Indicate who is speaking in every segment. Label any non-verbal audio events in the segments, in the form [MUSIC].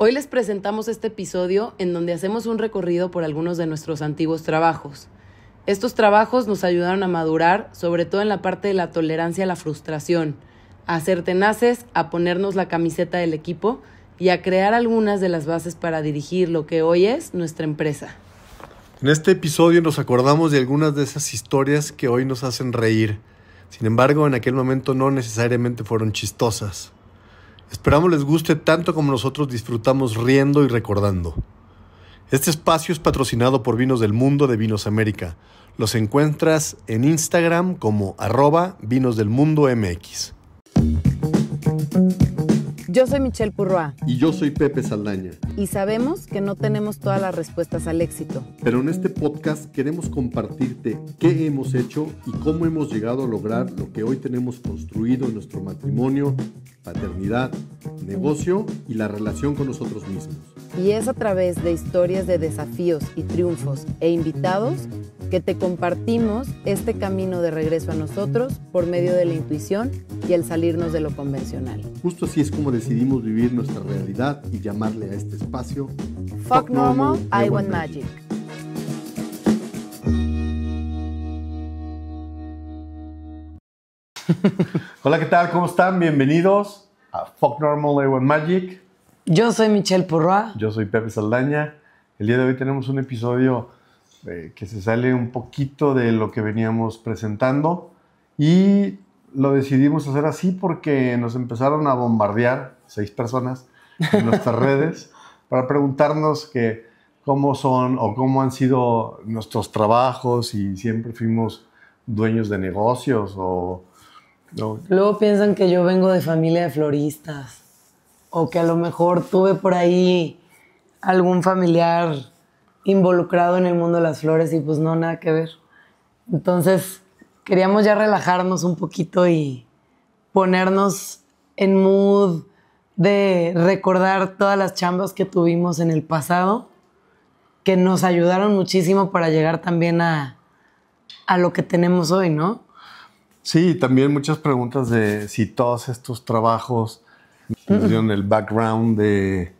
Speaker 1: Hoy les presentamos este episodio en donde hacemos un recorrido por algunos de nuestros antiguos trabajos. Estos trabajos nos ayudaron a madurar, sobre todo en la parte de la tolerancia a la frustración, a ser tenaces, a ponernos la camiseta del equipo y a crear algunas de las bases para dirigir lo que hoy es nuestra empresa.
Speaker 2: En este episodio nos acordamos de algunas de esas historias que hoy nos hacen reír. Sin embargo, en aquel momento no necesariamente fueron chistosas. Esperamos les guste tanto como nosotros disfrutamos riendo y recordando. Este espacio es patrocinado por Vinos del Mundo de Vinos América. Los encuentras en Instagram como arroba Vinos del Mundo MX.
Speaker 1: Yo soy Michelle Purroa.
Speaker 2: Y yo soy Pepe Saldaña.
Speaker 1: Y sabemos que no tenemos todas las respuestas al éxito.
Speaker 2: Pero en este podcast queremos compartirte qué hemos hecho y cómo hemos llegado a lograr lo que hoy tenemos construido en nuestro matrimonio, paternidad, negocio y la relación con nosotros mismos.
Speaker 1: Y es a través de historias de desafíos y triunfos e invitados que te compartimos este camino de regreso a nosotros por medio de la intuición y el salirnos de lo convencional.
Speaker 2: Justo así es como decidimos vivir nuestra realidad y llamarle a este espacio Fuck Normal, I Want Magic. [LAUGHS] Hola, ¿qué tal? ¿Cómo están? Bienvenidos a Fuck Normal, I Want Magic. Yo soy Michelle Porroa. Yo soy Pepe Saldaña. El día de hoy tenemos un episodio eh, que se sale un poquito de lo que veníamos presentando y lo decidimos hacer así porque nos empezaron a bombardear, seis personas, en nuestras [LAUGHS] redes, para preguntarnos que cómo son o cómo han sido nuestros trabajos y siempre fuimos dueños de negocios o...
Speaker 1: Luego piensan que yo vengo de familia de floristas o que a lo mejor tuve por ahí algún familiar involucrado en el mundo de las flores y pues no, nada que ver. Entonces, queríamos ya relajarnos un poquito y ponernos en mood de recordar todas las chambas que tuvimos en el pasado, que nos ayudaron muchísimo para llegar también a, lo que tenemos hoy, ¿no?
Speaker 2: Sí, también muchas preguntas de si todos estos trabajos nos dieron el background de,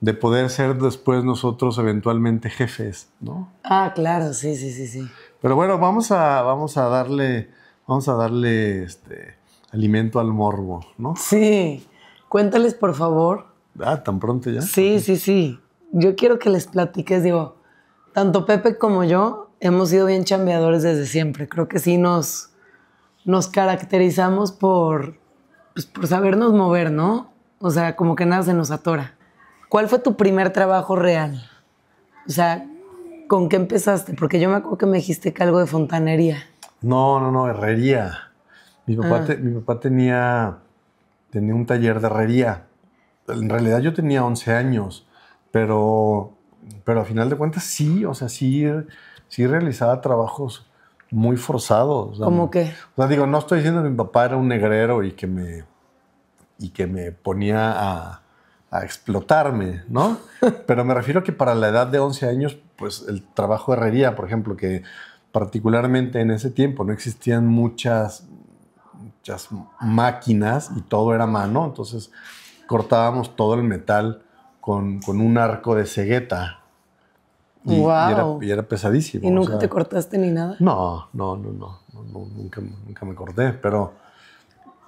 Speaker 2: de poder ser después nosotros eventualmente jefes, ¿no?
Speaker 1: Ah, claro, sí, sí, sí, sí.
Speaker 2: Pero bueno, vamos a, vamos a darle, vamos a darle este
Speaker 1: alimento al morbo, ¿no? Sí. Cuéntales, por favor. Ah, tan pronto ya. Sí, sí, sí. Yo quiero que les platiques, digo, tanto Pepe como yo hemos sido bien chambeadores desde siempre. Creo que sí nos, nos caracterizamos por, pues, por sabernos mover, ¿no? O sea, como que nada se nos atora. ¿Cuál fue tu primer trabajo real? O sea, ¿Con qué empezaste? Porque yo me acuerdo que me dijiste que algo de fontanería.
Speaker 2: No, no, no, herrería. Mi ah. papá, mi papá tenía, tenía un taller de herrería. En realidad yo tenía 11 años, pero, pero a final de cuentas sí, o sea, sí, sí realizaba trabajos muy forzados. ¿Cómo qué? O sea, digo, no estoy diciendo que mi papá era un negrero y que me, y que me ponía a, explotarme, ¿no? [LAUGHS] Pero me refiero que para la edad de 11 años, pues el trabajo de herrería, por ejemplo, que particularmente en ese tiempo no existían muchas, muchas máquinas y todo era mano, entonces cortábamos todo el metal con, un arco de cegueta.
Speaker 1: Y, era,
Speaker 2: pesadísimo. ¿Y nunca te
Speaker 1: cortaste ni nada?
Speaker 2: No, no, no, no, nunca, nunca me corté, pero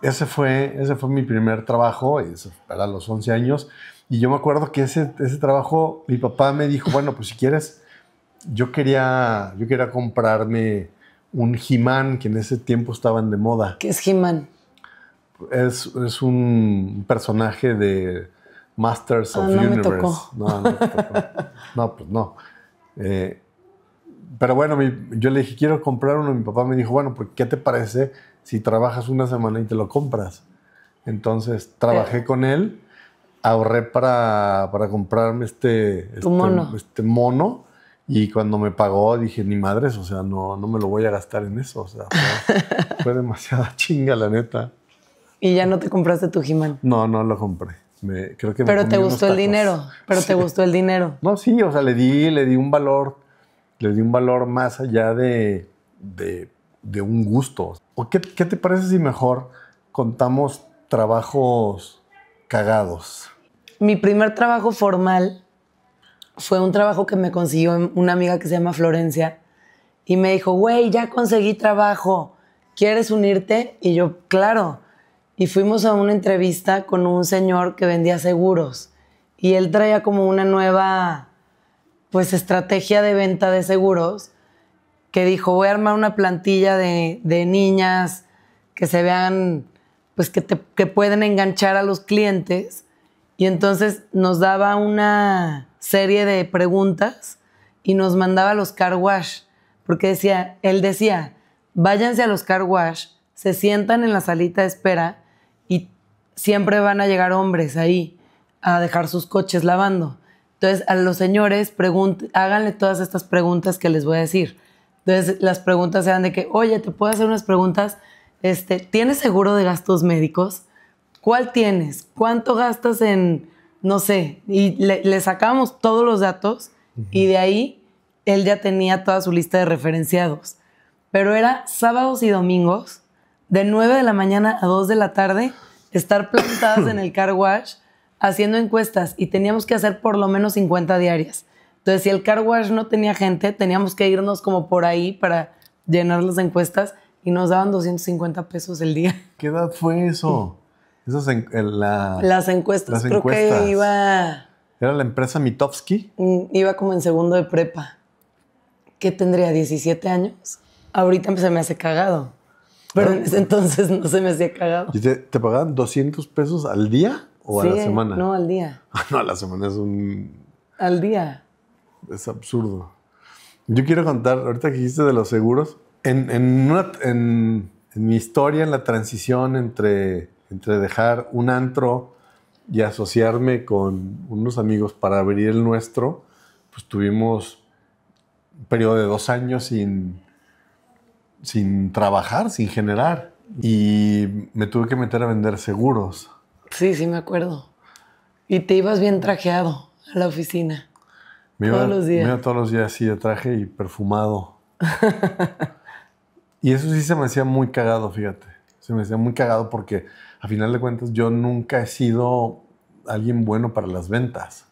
Speaker 2: ese fue, ese fue mi primer trabajo, para los 11 años. Y yo me acuerdo que ese, ese trabajo, mi papá me dijo, bueno, pues si quieres, yo quería, yo quería comprarme un he que en ese tiempo estaban de moda. ¿Qué es he -Man? Es, un personaje de Masters ah, of Universe. No, no, no, pues, no. Eh, pero bueno, yo le dije, quiero comprar uno. Mi papá me dijo, bueno, pues ¿qué te parece si trabajas una semana y te lo compras. Entonces trabajé con él, ahorré para, comprarme este, este, este mono. y cuando me pagó dije, ni madres, o sea, no, no me lo voy a gastar en eso. O sea, fue, [LAUGHS] demasiada chinga, la neta.
Speaker 1: ¿Y ya no te compraste tu he
Speaker 2: No, no lo compré. creo que pero te gustó el
Speaker 1: dinero, pero te gustó el dinero.
Speaker 2: No, sí, o sea, le di, le di un valor, le di un valor más allá de, de un gusto. ¿O qué, te parece si mejor contamos trabajos cagados?
Speaker 1: Mi primer trabajo formal fue un trabajo que me consiguió una amiga que se llama Florencia y me dijo, güey, ya conseguí trabajo, ¿quieres unirte? Y yo, claro. Y fuimos a una entrevista con un señor que vendía seguros y él traía como una nueva, pues, estrategia de venta de seguros que dijo, voy a armar una plantilla de, niñas que se vean, pues que, te, pueden enganchar a los clientes. Y entonces nos daba una serie de preguntas y nos mandaba a los car wash, porque decía, él decía, váyanse a los car wash, se sientan en la salita de espera y siempre van a llegar hombres ahí a dejar sus coches lavando. Entonces, a los señores, háganle todas estas preguntas que les voy a decir. Entonces las preguntas eran de que, oye, te puedo hacer unas preguntas. Este, ¿Tienes seguro de gastos médicos? ¿Cuál tienes? ¿Cuánto gastas en, no sé? Y le, sacábamos todos los datos y de ahí él ya tenía toda su lista de referenciados. Pero era sábados y domingos, de 9 de la mañana a 2 de la tarde, estar plantadas en el car wash haciendo encuestas y teníamos que hacer por lo menos 50 diarias. Entonces, si el car wash no tenía gente, teníamos que irnos como por ahí para llenar las encuestas y nos daban 250 pesos el día. ¿Qué edad fue eso?
Speaker 2: [LAUGHS] Esas en, eh, las encuestas. creo que
Speaker 1: iba... ¿Era la
Speaker 2: empresa Mitofsky?
Speaker 1: Mm, iba como en segundo de prepa. ¿Qué tendría? ¿17 años? Ahorita se me hace cagado. Pero en ese entonces no se me hacía cagado.
Speaker 2: ¿Y te, pagaban 200 pesos al día o a la semana? No, al día. [LAUGHS] no, a la semana es un...
Speaker 1: Al día
Speaker 2: es absurdo. Yo quiero contar, ahorita que dijiste de los seguros, en, en, una, en, en, mi historia, en la transición entre, entre dejar un antro y asociarme con unos amigos para abrir el nuestro, pues tuvimos un periodo de dos años sin, sin trabajar, sin generar. Y me tuve que meter a vender seguros.
Speaker 1: Sí, sí, me acuerdo. Y te ibas bien trajeado a la oficina.
Speaker 2: Me todos los días. todos los días así de traje y perfumado. [LAUGHS] y eso sí se me hacía muy cagado, fíjate. Se me hacía muy cagado porque, a final de cuentas, yo nunca he sido alguien bueno para las ventas.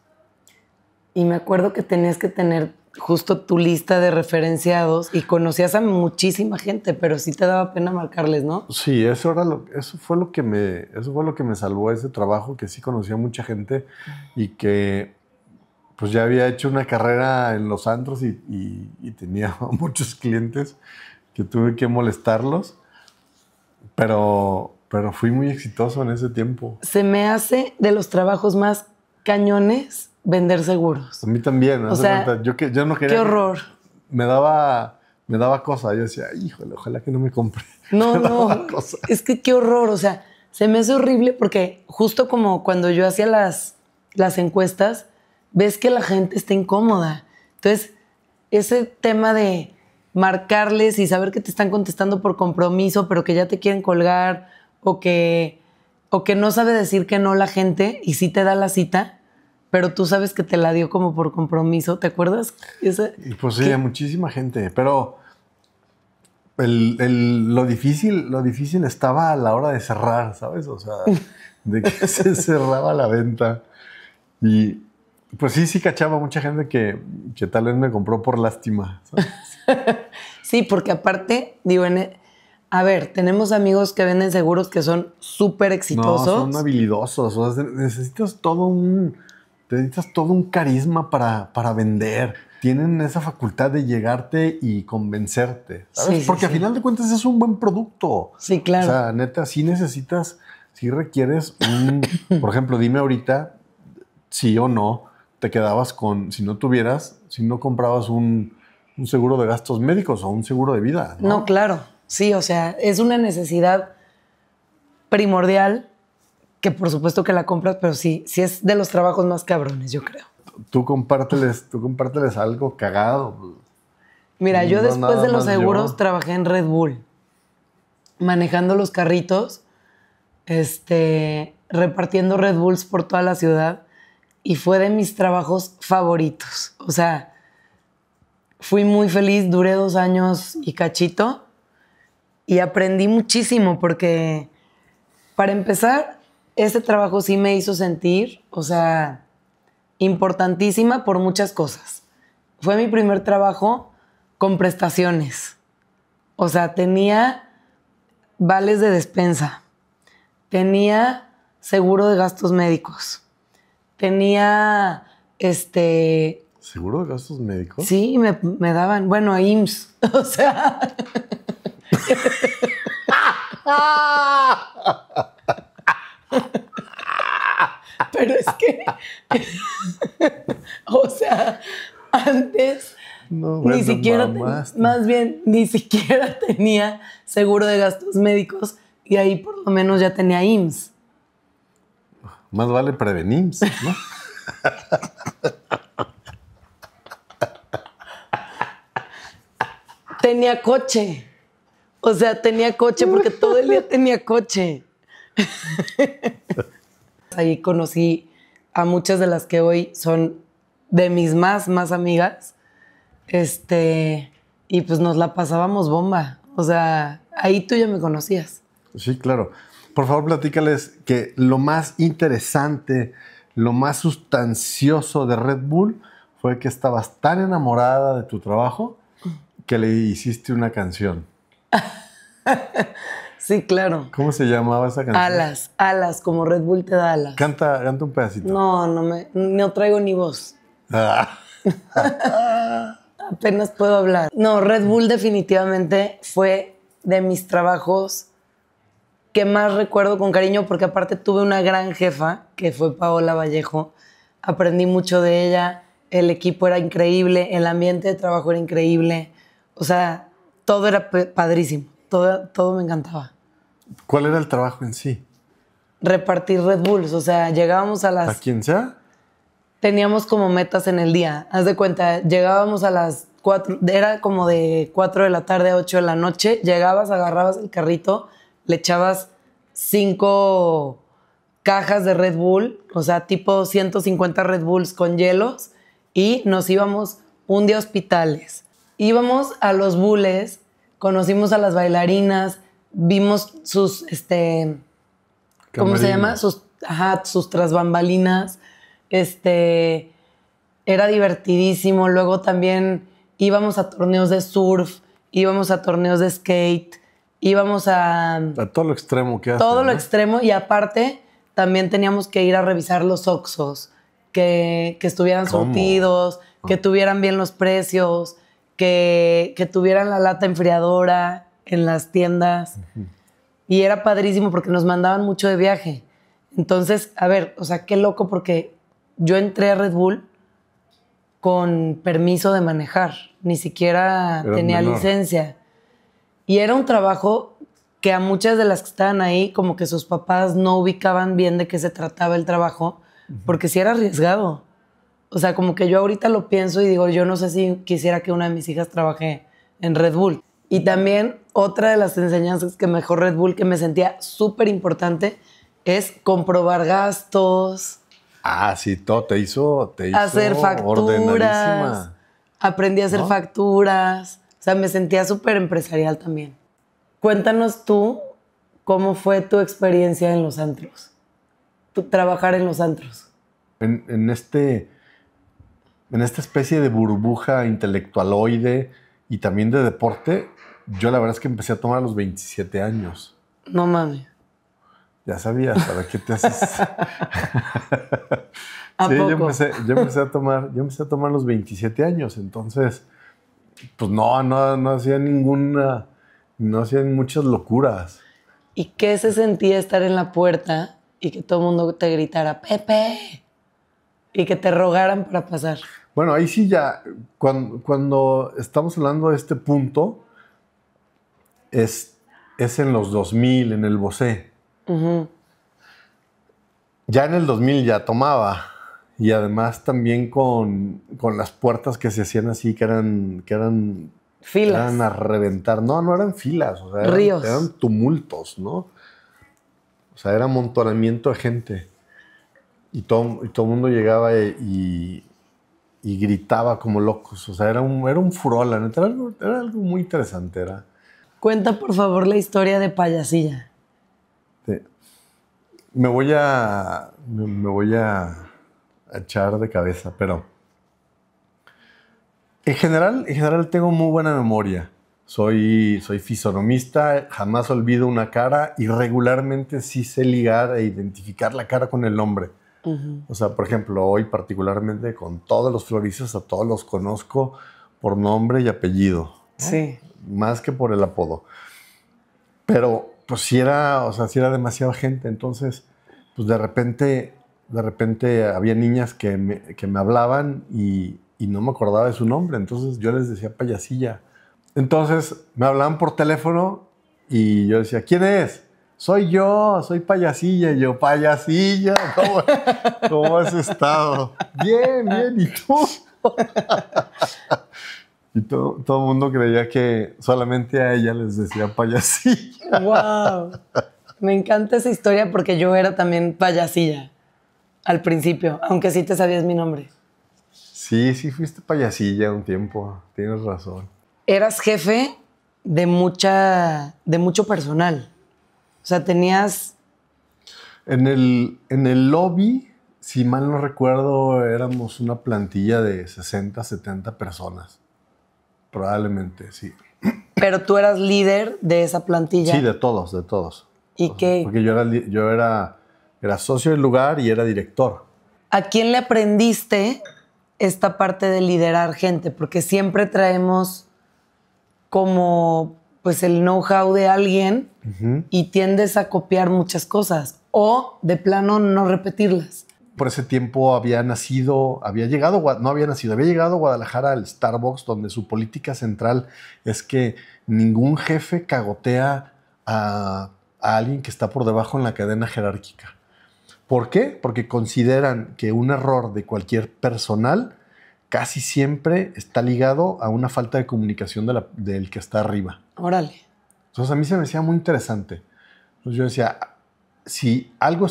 Speaker 1: Y me acuerdo que tenías que tener justo tu lista de referenciados y conocías a muchísima gente, pero sí te daba pena marcarles, ¿no?
Speaker 2: Sí, eso era lo, eso fue lo que me, eso fue lo que me salvó ese trabajo, que sí conocía a mucha gente y que pues ya había hecho una carrera en los antros y, tenía [LAUGHS] muchos clientes que tuve que molestarlos, pero, pero fui muy exitoso en ese tiempo.
Speaker 1: Se me hace de los trabajos más cañones vender seguros.
Speaker 2: A mí también, o sea, yo, que, yo no quería... Qué horror. Me daba, me daba cosa, yo decía, híjole,
Speaker 1: ojalá que no me compre. [LAUGHS] No, no, es que qué horror, o sea, se me hace horrible porque justo como cuando yo hacía las, las encuestas, ves que la gente está incómoda. Entonces, ese tema de marcarles y saber que te están contestando por compromiso, pero que ya te quieren colgar o que, o que no sabe decir que no la gente y sí te da la cita, pero tú sabes que te la dio como por compromiso, ¿te acuerdas? y
Speaker 2: pues sí, muchísima gente, pero el, el, lo, difícil, lo difícil estaba a la hora de cerrar, ¿sabes? O sea, de que [LAUGHS] se cerraba la venta. Y, pues sí, sí cachaba mucha gente que, que tal vez me compró por lástima.
Speaker 1: [LAUGHS] sí, porque aparte, digo, e, a ver, tenemos amigos que venden seguros que son súper exitosos. son
Speaker 2: habilidosos. necesitas todo un, necesitas todo un carisma para, vender. Tienen esa facultad de llegarte y convencerte. porque al final de cuentas es un buen producto. Sí, claro. O sea, neta, sí necesitas, sí requieres un. por ejemplo, dime ahorita sí o no te quedabas con, si no tuvieras, si no comprabas un, seguro de gastos médicos o un seguro de vida.
Speaker 1: ¿no? claro, sí, o sea, es una necesidad primordial que por supuesto que la compras, pero sí, sí es de los trabajos más cabrones, yo creo.
Speaker 2: Tú compárteles, tú compárteles algo cagado.
Speaker 1: Mira, yo después de los seguros trabajé en Red Bull, manejando los carritos, este, repartiendo Red Bulls por toda la ciudad y fue de mis trabajos favoritos. O sea, fui muy feliz, duré dos años y cachito y aprendí muchísimo porque, para empezar, ese trabajo sí me hizo sentir, o sea, importantísima por muchas cosas. Fue mi primer trabajo con prestaciones. O sea, tenía vales de despensa, tenía seguro de gastos médicos tenía este. ¿Seguro de gastos médicos? Sí, me, daban, bueno, IMSS. [LAUGHS] O sea. Pero es que. [LAUGHS] o sea, antes. No, ni siquiera. más bien, ni siquiera [LAUGHS] tenía seguro de gastos médicos y ahí por lo menos ya tenía IMSS.
Speaker 2: Más vale prevenir, ¿no?
Speaker 1: [LAUGHS] tenía coche. O sea, tenía coche porque todo el día tenía coche. [LAUGHS] Ahí conocí a muchas de las que hoy son de mis más, más amigas. Este, y pues nos la pasábamos bomba. O sea, ahí tú ya me conocías.
Speaker 2: Sí, claro por favor platícales que lo más interesante, lo más sustancioso de Red Bull fue que estabas tan enamorada de tu trabajo que le hiciste una canción. [LAUGHS] sí, claro. ¿Cómo se llamaba esa canción? Alas,
Speaker 1: alas, como Red Bull te da alas.
Speaker 2: Canta, un pedacito.
Speaker 1: No, no me, no traigo ni voz. Ah. [LAUGHS] Apenas puedo hablar. No, Red Bull definitivamente fue de mis trabajos que más recuerdo con cariño, porque aparte tuve una gran jefa, que fue Paola Vallejo. Aprendí mucho de ella, el equipo era increíble, el ambiente de trabajo era increíble. O sea, todo era padrísimo, todo, todo me encantaba.
Speaker 2: ¿Cuál era el trabajo en sí?
Speaker 1: Repartir Red Bulls, o sea, llegábamos a las... ¿A quién sea? Teníamos como metas en el día, haz de cuenta, llegábamos a las 4, era como de 4 de la tarde a 8 de la noche, llegabas, agarrabas el carrito, le echabas cinco cajas de Red Bull, o sea, tipo 150 Red Bulls con hielos, y nos íbamos un día a hospitales. Íbamos a los bules, conocimos a las bailarinas, vimos sus, este, ¿cómo se llama? Sus, ajá, sus trasbambalinas, este, era divertidísimo. Luego también íbamos a torneos de surf, íbamos a torneos de skate, íbamos a... A
Speaker 2: todo lo extremo que hace. Todo lo
Speaker 1: extremo y aparte también teníamos que ir a revisar los oxos, que, estuvieran surtidos, que ah. tuvieran bien los precios, que, tuvieran la lata enfriadora en las tiendas. Y era padrísimo porque nos mandaban mucho de viaje. Entonces, a ver, o sea, qué loco porque yo entré a Red Bull con permiso de manejar, ni siquiera tenía licencia. Y era un trabajo que a muchas de las que estaban ahí, como que sus papás no ubicaban bien de qué se trataba el trabajo, porque si era arriesgado. O sea, como que yo ahorita lo pienso y digo, yo no sé si quisiera que una de mis hijas trabaje en Red Bull. Y también otra de las enseñanzas que mejor Red Bull que me sentía súper importante es comprobar gastos.
Speaker 2: Ah, sí, todo te hizo, te hizo hacer facturas.
Speaker 1: Aprendí a hacer facturas, sea, me sentía súper empresarial también. Cuéntanos tú cómo fue tu experiencia en los antros, tu trabajar en los antros.
Speaker 2: En, este, en esta especie de burbuja intelectualoide y también de deporte, yo la verdad es que empecé a tomar a los 27 años. No mames. Ya sabías, ¿para qué te haces?
Speaker 1: [LAUGHS] [LAUGHS] sí, Yo, empecé,
Speaker 2: yo empecé a tomar, yo empecé a tomar a los 27 años, entonces pues no, no, no hacía ninguna, no hacían muchas locuras.
Speaker 1: ¿Y qué se sentía estar en la puerta y que todo el mundo te gritara, Pepe? Y que te rogaran para pasar.
Speaker 2: Bueno, ahí sí ya, cuando, estamos hablando de este punto, es, en los 2000, en el Bosé. Ya en el 2000 ya tomaba y además también con, las puertas que se hacían así, que eran, que eran filas. Eran a reventar. No, no eran filas, eran, Ríos. eran tumultos, ¿no? O sea, era amontonamiento de gente. Y todo, todo el mundo llegaba y, y, gritaba como locos. O sea, era un, era un Era algo, muy interesante. Era.
Speaker 1: Cuenta, por favor, la historia de Payasilla.
Speaker 2: Sí. Me voy a. Me voy a echar de cabeza, pero en general, en general tengo muy buena memoria. Soy, soy fisonomista, jamás olvido una cara y regularmente sí sé ligar e identificar la cara con el nombre. O sea, por ejemplo, hoy particularmente con todos los floristas, a todos los conozco por nombre y apellido. Sí. Más que por el apodo. Pero pues si era, o sea, si era demasiada gente, entonces pues de repente de repente había niñas que me, hablaban y, no me acordaba de su nombre, entonces yo les decía payasilla. Entonces me hablaban por teléfono y yo decía, ¿quién es? Soy yo, soy payasilla. Y yo, payasilla, ¿cómo, has estado? Bien,
Speaker 1: bien, ¿y tú? [LAUGHS]
Speaker 2: Y todo, todo el mundo creía que solamente a ella les decía payasilla.
Speaker 1: ¡Wow! Me encanta esa historia porque yo era también payasilla al principio, aunque sí te sabías mi nombre.
Speaker 2: Sí, sí, fuiste payasilla un tiempo, tienes razón.
Speaker 1: Eras jefe de, mucha, de mucho personal. O sea, tenías...
Speaker 2: En el, en el lobby, si mal no recuerdo, éramos una plantilla de 60, 70 personas. Probablemente, sí.
Speaker 1: Pero tú eras líder de esa plantilla. Sí,
Speaker 2: de todos, de todos. ¿Y qué? Porque yo era, yo era era socio del lugar y era director.
Speaker 1: ¿A quién le aprendiste esta parte de liderar gente? Porque siempre traemos como pues el know-how de alguien y tiendes a copiar muchas cosas o de plano no repetirlas.
Speaker 2: Por ese tiempo había nacido, había llegado, no había nacido, había llegado a Guadalajara al Starbucks, donde su política central es que ningún jefe cagotea a alguien que está por debajo en la cadena jerárquica. ¿Por qué? Porque consideran que un error de cualquier personal casi siempre está ligado a una falta de comunicación de la, del que está arriba. Órale. Entonces a mí se me hacía muy interesante. Entonces yo decía, si algo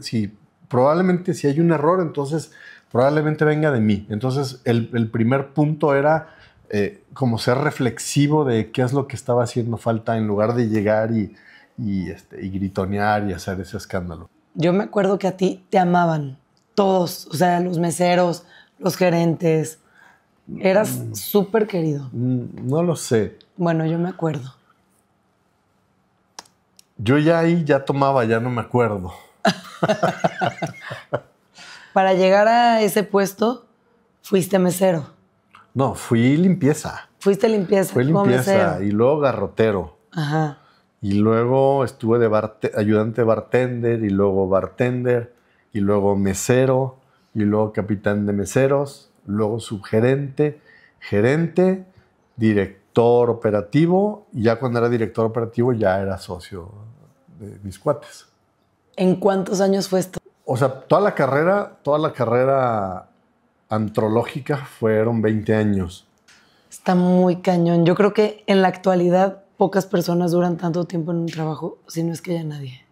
Speaker 2: si probablemente si hay un error, entonces probablemente venga de mí. Entonces el, primer punto era eh, como ser reflexivo de qué es lo que estaba haciendo falta en lugar de llegar y este, gritonear y hacer ese escándalo
Speaker 1: yo me acuerdo que a ti te amaban todos, o sea, los meseros, los gerentes. Eras mm. súper querido.
Speaker 2: Mm, no lo sé.
Speaker 1: Bueno, yo me acuerdo.
Speaker 2: Yo ya ahí ya tomaba, ya no me acuerdo. [LAUGHS]
Speaker 1: Para llegar a ese puesto, fuiste mesero.
Speaker 2: No, fui limpieza.
Speaker 1: Fuiste limpieza. Fui limpieza
Speaker 2: y luego garrotero. Ajá. Y luego estuve de ayudante bartender y luego bartender y luego mesero y luego capitán de meseros, luego subgerente, gerente, director operativo. Y ya cuando era director operativo ya era socio de mis cuates.
Speaker 1: ¿En cuántos años fue esto? O sea,
Speaker 2: toda la carrera, toda la carrera antrológica fueron 20 años.
Speaker 1: Está muy cañón. Yo creo que en la actualidad pocas personas duran tanto tiempo en un trabajo si no es que haya nadie.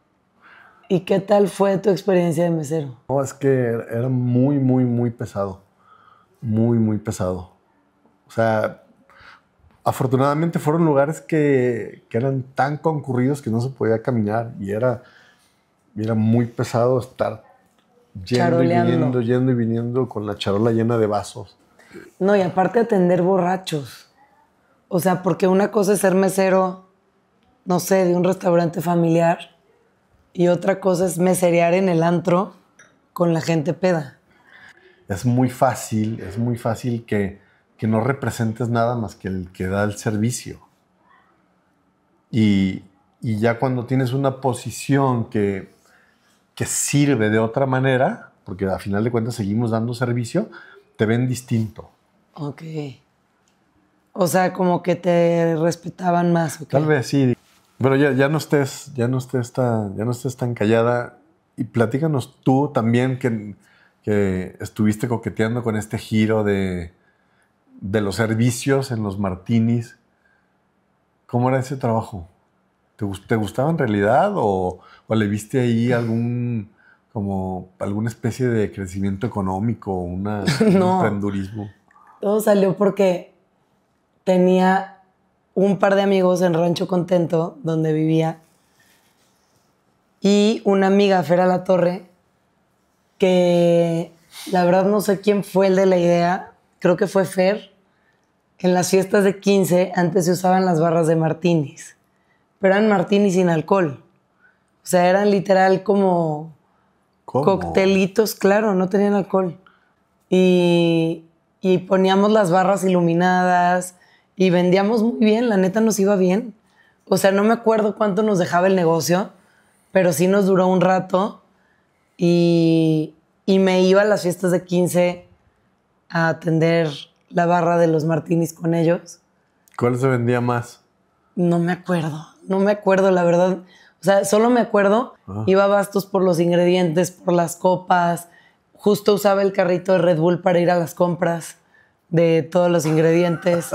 Speaker 1: ¿Y qué tal fue tu experiencia de mesero?
Speaker 2: No, es que era muy, muy, muy pesado. Muy, muy pesado. O sea, afortunadamente fueron lugares que, eran tan concurridos que no se podía caminar y era, muy pesado estar
Speaker 1: yendo y viniendo,
Speaker 2: yendo y viniendo con la charola llena de vasos.
Speaker 1: No, y aparte atender borrachos. O sea, porque una cosa es ser mesero, no sé, de un restaurante familiar y otra cosa es meserear en el antro con la gente peda.
Speaker 2: Es muy fácil, es muy fácil que, no representes nada más que el que da el servicio. Y, ya cuando tienes una posición que, que, sirve de otra manera, porque a final de cuentas seguimos dando servicio, te ven distinto.
Speaker 1: Ok. O sea, como que te respetaban más. Tal vez
Speaker 2: sí. Pero ya, ya no estés, ya no estés tan, ya no estés tan callada. Y platícanos tú también que, estuviste coqueteando con este giro de, los servicios en los martinis. ¿Cómo era ese trabajo? ¿Te, gustaba en realidad o, le viste ahí algún como alguna especie de crecimiento económico, una, [LAUGHS] no,
Speaker 1: Todo salió porque tenía un par de amigos en Rancho Contento, donde vivía, y una amiga, Fera La Torre, que la verdad no sé quién fue el de la idea, creo que fue Fer. En las fiestas de 15 antes se usaban las barras de martinis, pero eran martinis sin alcohol. O sea, eran literal como coctelitos, claro, no tenían alcohol. Y, y poníamos las barras iluminadas, y vendíamos muy bien, la neta nos iba bien. O sea, no me acuerdo cuánto nos dejaba el negocio, pero sí nos duró un rato y, me iba a las fiestas de 15 a atender la barra de los martinis con ellos.
Speaker 2: ¿Cuál se vendía más?
Speaker 1: No me acuerdo, no me acuerdo, la verdad. O sea, solo me acuerdo, ah. iba bastos por los ingredientes, por las copas, justo usaba el carrito de Red Bull para ir a las compras de todos los ingredientes.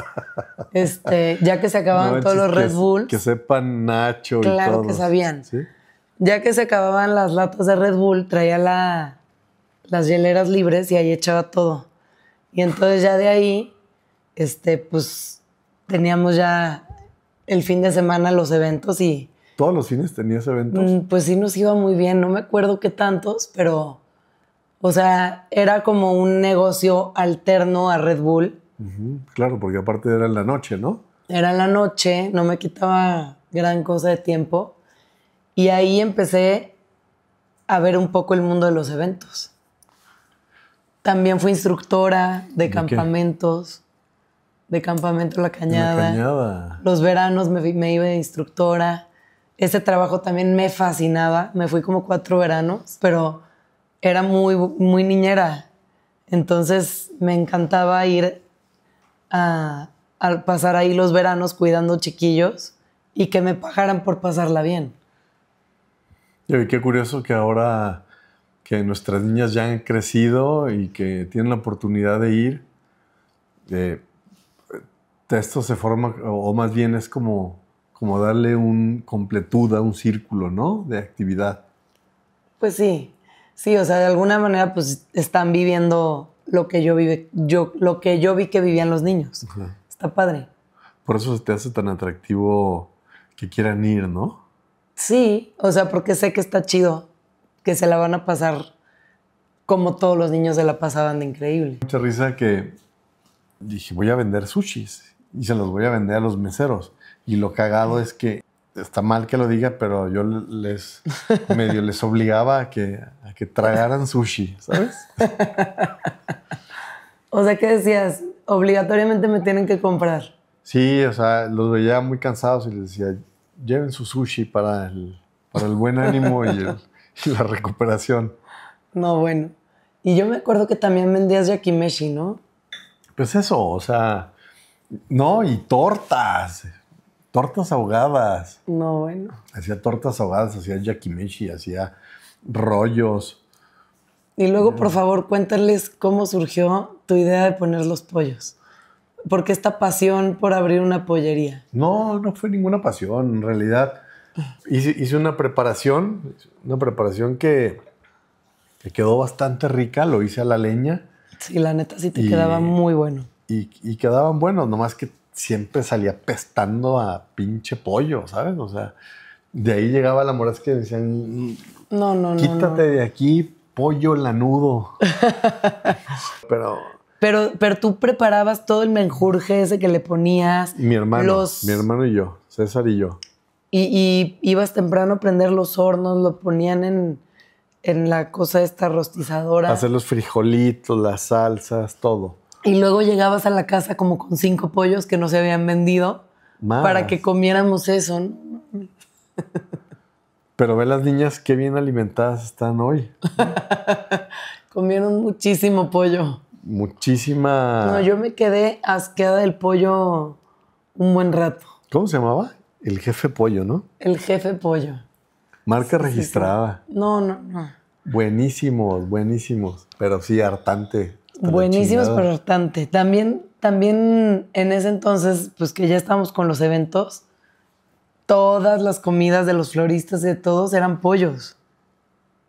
Speaker 1: este, ya que se acababan todos los Red Bull.
Speaker 2: Que sepan Nacho y todo. que sabían. ¿Sí?
Speaker 1: Ya que se acababan las latas de Red Bull, traía la, las hieleras libres y ahí echaba todo. Y entonces ya de ahí, este, pues teníamos ya el fin de semana los eventos y... ¿Todos los fines tenías eventos? Mm, pues sí nos iba muy bien, no me acuerdo qué tantos, pero o sea, era como un negocio alterno a Red Bull.
Speaker 2: Claro, porque aparte era en la noche, ¿no?
Speaker 1: Era en la noche, no me quitaba gran cosa de tiempo. Y ahí empecé a ver un poco el mundo de los eventos. También fui instructora de, campamentos, de Campamento La Cañada. La Cañada. Los veranos me, me iba de instructora. Ese trabajo también me fascinaba. Me fui como cuatro veranos, pero era muy, muy niñera. Entonces me encantaba ir a, pasar ahí los veranos cuidando chiquillos y que me pagaran por pasarla bien.
Speaker 2: Y qué curioso que ahora que nuestras niñas ya han crecido y que tienen la oportunidad de ir, eh, de esto se forma, o más bien es como, como darle un completud a un círculo, ¿no? De actividad.
Speaker 1: Pues sí, Sí, o sea, de alguna manera pues están viviendo lo que yo yo lo que yo vi que vivían los niños. Está padre.
Speaker 2: Por eso se te hace tan atractivo que quieran ir, ¿no?
Speaker 1: Sí, o sea, porque sé que está chido, que se la van a pasar como todos los niños se la pasaban de increíble. Mucha
Speaker 2: risa que dije, voy a vender sushis y se los voy a vender a los meseros. Y lo cagado es que está mal que lo diga, pero yo les [LAUGHS] medio les obligaba a que, a que tragaran sushi, ¿sabes?
Speaker 1: o sea, ¿qué decías? Obligatoriamente me tienen que comprar.
Speaker 2: Sí, o sea, los veía muy cansados y les decía, lleven su sushi para el, para el buen ánimo y, y, la recuperación.
Speaker 1: No, bueno. Y yo me acuerdo que también vendías yakimeshi, ¿no?
Speaker 2: Pues eso, o sea, no, y tortas tortas ahogadas. No, bueno. Hacía tortas ahogadas, hacía yakimeshi, hacía rollos.
Speaker 1: Y luego, por favor, cuéntales cómo surgió tu idea de poner los pollos. porque esta pasión por abrir una pollería?
Speaker 2: No, no fue ninguna pasión. En realidad, hice, hice una preparación, una preparación que, que, quedó bastante rica. Lo hice a la leña.
Speaker 1: Sí, la neta sí te quedaba
Speaker 2: muy bueno. Y, y quedaban buenos, nomás que siempre salía pestando a pinche pollo, ¿sabes? O sea, de ahí llegaba la moraz que decían,
Speaker 1: no, no, no. Quítate
Speaker 2: de aquí, pollo lanudo. [LAUGHS] pero...
Speaker 1: Pero, pero tú preparabas todo el menjurje ese que le ponías. Mi
Speaker 2: hermano, mi hermano y yo, César y yo.
Speaker 1: Y, y, ibas temprano a prender los hornos, lo ponían en, en la cosa esta rostizadora. Hacer
Speaker 2: los frijolitos, las salsas, todo.
Speaker 1: Y luego llegabas a la casa como con cinco pollos que no se habían vendido para que comiéramos eso.
Speaker 2: Pero ve las niñas qué bien alimentadas están hoy.
Speaker 1: [LAUGHS] Comieron muchísimo pollo.
Speaker 2: Muchísima. No, yo
Speaker 1: me quedé asqueada del pollo un buen rato.
Speaker 2: ¿Cómo se llamaba? El jefe pollo, ¿no?
Speaker 1: El jefe pollo.
Speaker 2: Marca registrada.
Speaker 1: No, no, no.
Speaker 2: Buenísimos, buenísimos. Pero sí, hartante.
Speaker 1: Buenísimos, bastante También, también en ese entonces, pues que ya estábamos con los eventos, todas las comidas de los floristas y de todos eran pollos.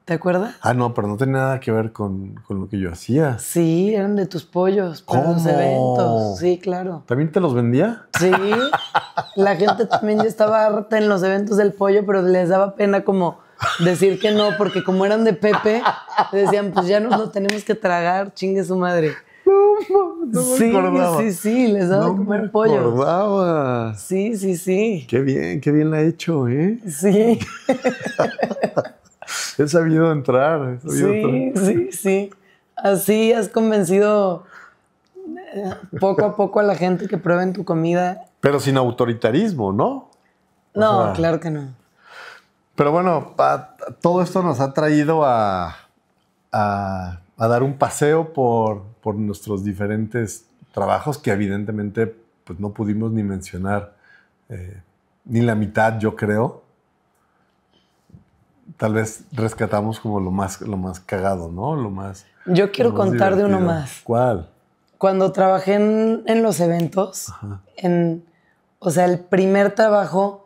Speaker 1: ¿Te acuerdas?
Speaker 2: Ah, no, pero no tenía nada que ver con, con lo que yo hacía. Sí, eran de tus
Speaker 1: pollos para los eventos. Sí, claro.
Speaker 2: ¿También te los vendía?
Speaker 1: Sí. La gente también ya estaba harta en los eventos del pollo, pero les daba pena como decir que no, porque como eran de Pepe, decían, pues ya nos lo tenemos que tragar, chingue su madre. sí, sí, sí, les daba no comer pollo. Sí,
Speaker 2: sí, sí. Qué bien, qué bien la ha hecho, ¿eh? Sí. [LAUGHS] he sabido entrar. sí, sí,
Speaker 1: sí. Así has convencido eh, poco a poco a la gente que prueben tu comida.
Speaker 2: Pero sin autoritarismo, ¿no?
Speaker 1: No, claro que no.
Speaker 2: Pero bueno, todo esto nos ha traído a, dar un paseo por, nuestros diferentes trabajos que evidentemente pues, no pudimos ni mencionar eh, ni la mitad, yo creo. Tal vez rescatamos como lo más, lo más cagado, ¿no? Lo más.
Speaker 1: Yo quiero contar de uno más. ¿Cuál? Cuando trabajé en, los eventos, en, o sea, el primer trabajo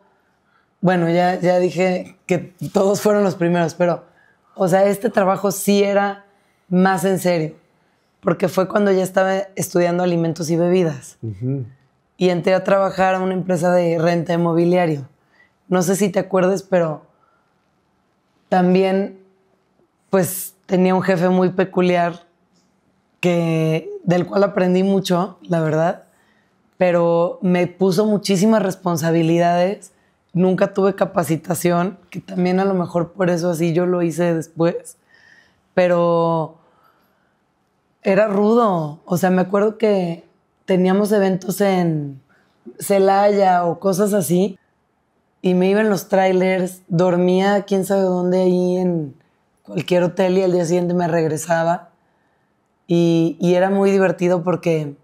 Speaker 1: bueno, ya, ya dije que todos fueron los primeros, pero, o sea, este trabajo sí era más en serio, porque fue cuando ya estaba estudiando alimentos y bebidas. Y entré a trabajar a una empresa de renta de mobiliario. No sé si te acuerdes, pero también, pues, tenía un jefe muy peculiar que, del cual aprendí mucho, la verdad, pero me puso muchísimas responsabilidades nunca tuve capacitación, que también a lo mejor por eso así yo lo hice después, pero era rudo. O sea, me acuerdo que teníamos eventos en Celaya o cosas así, y me iba en los trailers, dormía quién sabe dónde ahí en cualquier hotel y al día siguiente me regresaba. Y, y era muy divertido porque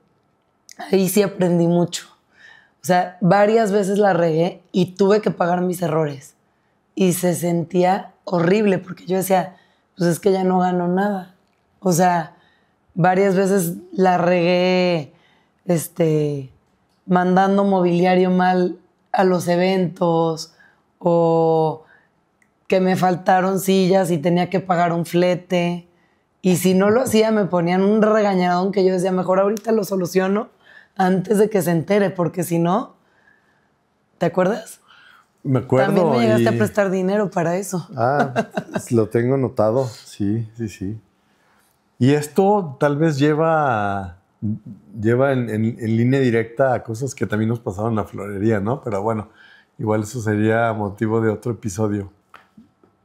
Speaker 1: ahí sí aprendí mucho. O sea, varias veces la regué y tuve que pagar mis errores. Y se sentía horrible porque yo decía, pues es que ya no gano nada. O sea, varias veces la regué este, mandando mobiliario mal a los eventos o que me faltaron sillas y tenía que pagar un flete. Y si no lo hacía, me ponían un regañadón que yo decía, mejor ahorita lo soluciono antes de que se entere, porque si no, ¿te acuerdas?
Speaker 2: Me acuerdo. También me llegaste a prestar
Speaker 1: dinero para eso.
Speaker 2: Ah, lo tengo notado, sí, sí, sí. Y esto tal vez lleva, lleva en, línea directa a cosas que también nos pasaron en la florería, ¿no? Pero bueno, igual eso sería motivo de otro episodio.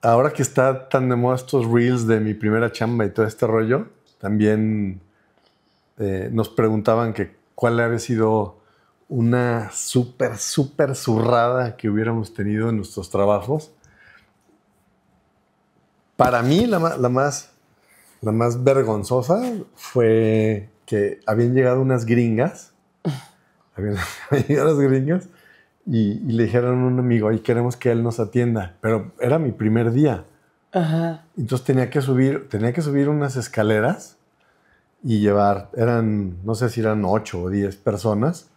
Speaker 2: Ahora que está tan de moda estos reels de mi primera chamba y todo este rollo, también eh, nos preguntaban que cuál había sido una súper, súper zurrada que hubiéramos tenido en nuestros trabajos. Para mí, la, más, la más vergonzosa fue que habían llegado unas gringas, [LAUGHS] habían, llegado las gringas, y, le dijeron a un amigo, ahí queremos que él nos atienda, pero era mi primer día. Ajá. Entonces tenía que subir, tenía que subir unas escaleras y llevar, eran, no sé si eran ocho o 10 personas,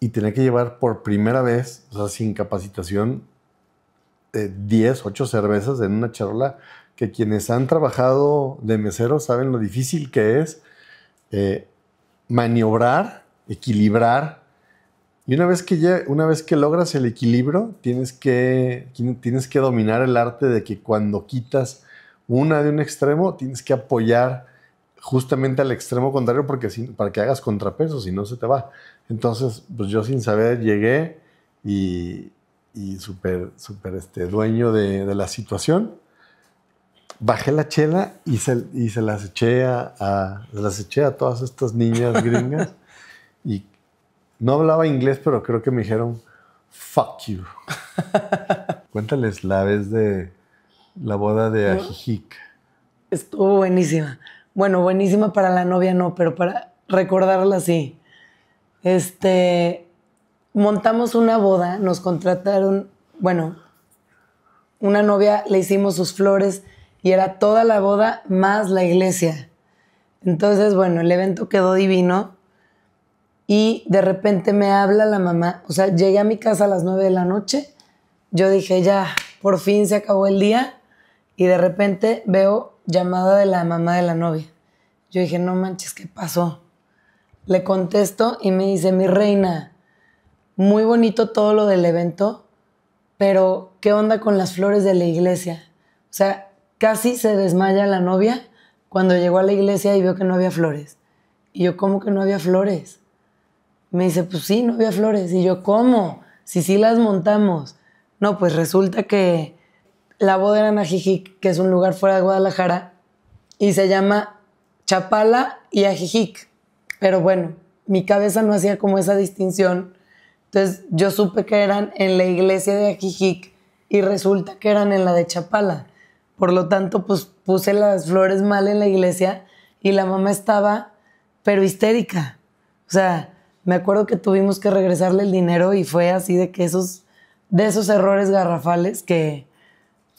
Speaker 2: y tenía que llevar por primera vez, o sea, sin capacitación, eh, 10, 8 cervezas en una charola, que quienes han trabajado de mesero saben lo difícil que es eh, maniobrar, equilibrar, y una vez, que ya, una vez que logras el equilibrio, tienes que, tienes que dominar el arte de que cuando quitas una de un extremo, tienes que apoyar justamente al extremo contrario porque para que hagas contrapeso, si no se te va. Entonces, pues yo sin saber llegué y, y súper, súper este, dueño de, la situación. Bajé la chela y se, y las eché a, las eché a todas estas niñas [LAUGHS] gringas. y no hablaba inglés, pero creo que me dijeron, fuck you. [LAUGHS] Cuéntales la vez de la boda de Ajijic.
Speaker 1: Estuvo buenísima bueno, buenísima para la novia no, pero para recordarla sí. Este, montamos una boda, nos contrataron, bueno, una novia le hicimos sus flores y era toda la boda más la iglesia. Entonces, bueno, el evento quedó divino y de repente me habla la mamá, o sea, llegué a mi casa a las nueve de la noche, yo dije, ya, por fin se acabó el día y de repente veo llamada de la mamá de la novia. Yo dije, no manches, ¿qué pasó? Le contesto y me dice, mi reina, muy bonito todo lo del evento, pero ¿qué onda con las flores de la iglesia? O sea, casi se desmaya la novia cuando llegó a la iglesia y vio que no había flores. Y yo, ¿cómo que no había flores? Me dice, pues sí, no había flores. Y yo, ¿cómo? Si sí las montamos. No, pues resulta que la boda era en Ajijic, que es un lugar fuera de Guadalajara, y se llama Chapala y Ajijic. Pero bueno, mi cabeza no hacía como esa distinción. Entonces yo supe que eran en la iglesia de Ajijic y resulta que eran en la de Chapala. Por lo tanto, pues puse las flores mal en la iglesia y la mamá estaba, pero histérica. O sea, me acuerdo que tuvimos que regresarle el dinero y fue así de que esos, de esos errores garrafales que,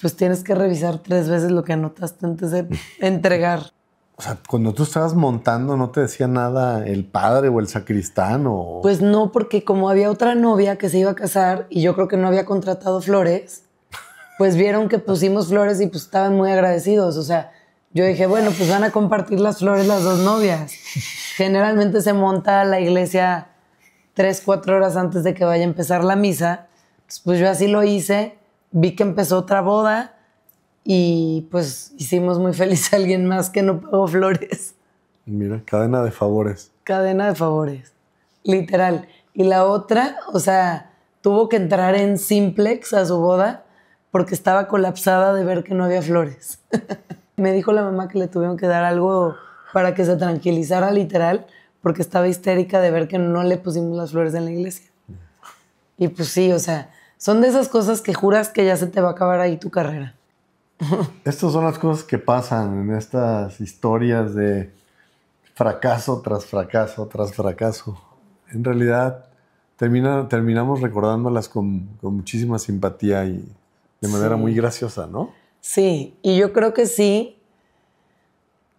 Speaker 1: pues tienes que revisar tres veces lo que anotaste antes de [LAUGHS] entregar.
Speaker 2: O sea, cuando tú estabas montando, ¿no te decía nada el padre o el sacristán? O...
Speaker 1: Pues no, porque como había otra novia que se iba a casar y yo creo que no había contratado flores, pues vieron que pusimos flores y pues estaban muy agradecidos. O sea, yo dije, bueno, pues van a compartir las flores las dos novias. Generalmente se monta la iglesia tres, cuatro horas antes de que vaya a empezar la misa. pues yo así lo hice vi que empezó otra boda y pues hicimos muy feliz a alguien más que no pagó flores.
Speaker 2: Mira, cadena de favores.
Speaker 1: Cadena de favores, literal. Y la otra, o sea, tuvo que entrar en simplex a su boda porque estaba colapsada de ver que no había flores. [LAUGHS] Me dijo la mamá que le tuvieron que dar algo para que se tranquilizara literal porque estaba histérica de ver que no le pusimos las flores en la iglesia. Y pues sí, o sea, son de esas cosas que juras que ya se te va a acabar ahí tu carrera.
Speaker 2: [LAUGHS] Estas son las cosas que pasan en estas historias de fracaso tras fracaso tras fracaso. En realidad, termina, terminamos recordándolas con, muchísima simpatía y de manera muy graciosa, ¿no?
Speaker 1: Sí, y yo creo que sí.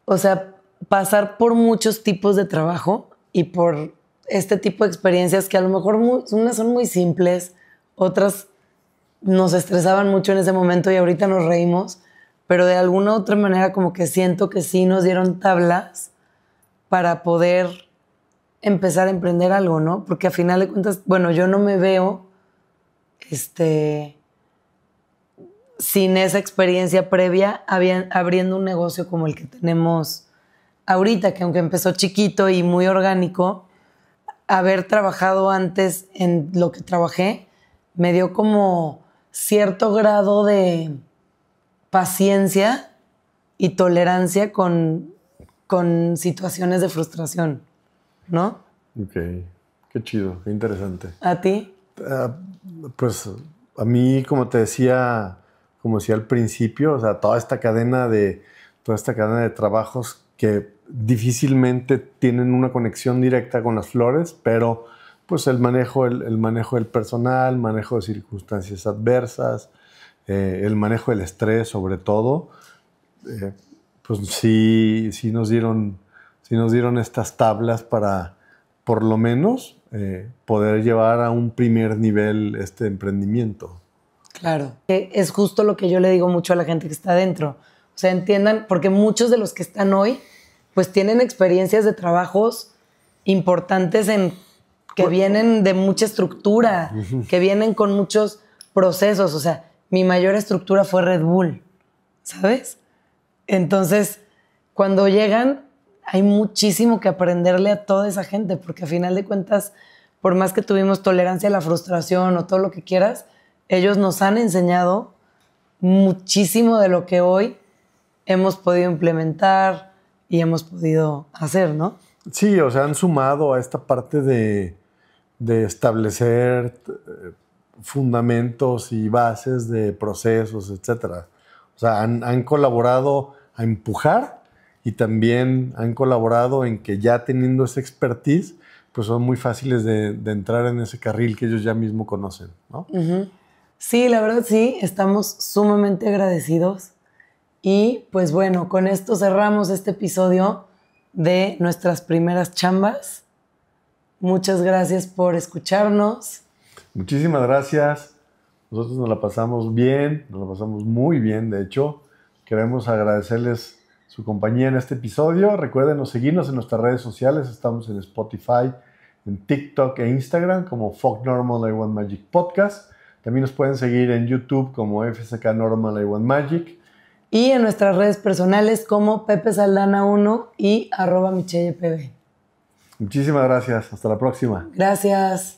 Speaker 1: O sea, pasar por muchos tipos de trabajo y por este tipo de experiencias que a lo mejor son muy simples, otras nos estresaban mucho en ese momento y ahorita nos reímos, pero de alguna u otra manera como que siento que sí nos dieron tablas para poder empezar a emprender algo, ¿no? Porque a final de cuentas, bueno, yo no me veo este sin esa experiencia previa abriendo un negocio como el que tenemos ahorita, que aunque empezó chiquito y muy orgánico, haber trabajado antes en lo que trabajé me dio como cierto grado de paciencia y tolerancia con, situaciones de frustración, ¿no?
Speaker 2: Ok, qué chido, qué interesante. ¿A ti? Ah, pues a mí, como te decía, como decía al principio, o sea, toda esta cadena de, toda esta cadena de trabajos que difícilmente tienen una conexión directa con las flores, pero pues el manejo, el, manejo del personal, manejo de circunstancias adversas, eh, el manejo del estrés sobre todo, eh, pues sí, nos dieron, si nos dieron estas tablas para por lo menos eh, poder llevar a un primer nivel este emprendimiento.
Speaker 1: Claro, es justo lo que yo le digo mucho a la gente que está adentro. O sea, entiendan, porque muchos de los que están hoy, pues tienen experiencias de trabajos importantes en que pues, vienen de mucha estructura, que vienen con muchos procesos. O sea, mi mayor estructura fue Red Bull, ¿sabes? Entonces, cuando llegan, hay muchísimo que aprenderle a toda esa gente, porque a final de cuentas, por más que tuvimos tolerancia a la frustración o todo lo que quieras, ellos nos han enseñado muchísimo de lo que hoy hemos podido implementar y hemos podido hacer, ¿no? Sí,
Speaker 2: o sea, han sumado a esta parte de, de establecer eh, fundamentos y bases de procesos, etcétera. O sea, han, colaborado a empujar y también han colaborado en que ya teniendo esa expertise, pues son muy fáciles de, de entrar en ese carril que ellos ya mismo conocen,
Speaker 1: ¿no? Sí, la verdad sí, estamos sumamente agradecidos. Y pues bueno, con esto cerramos este episodio de nuestras primeras chambas. Muchas gracias por escucharnos.
Speaker 2: Muchísimas gracias. Nosotros nos la pasamos bien, nos la pasamos muy bien, de hecho. Queremos agradecerles su compañía en este episodio. Recuerden seguirnos en nuestras redes sociales. Estamos en Spotify, en TikTok e Instagram como Fuck Normal I Magic Podcast. También nos pueden seguir en YouTube como FSK Normal I Want Magic.
Speaker 1: Y en nuestras redes personales como Pepe Saldana 1 y arroba michelle pb.
Speaker 2: Muchísimas gracias. Hasta la próxima.
Speaker 1: Gracias.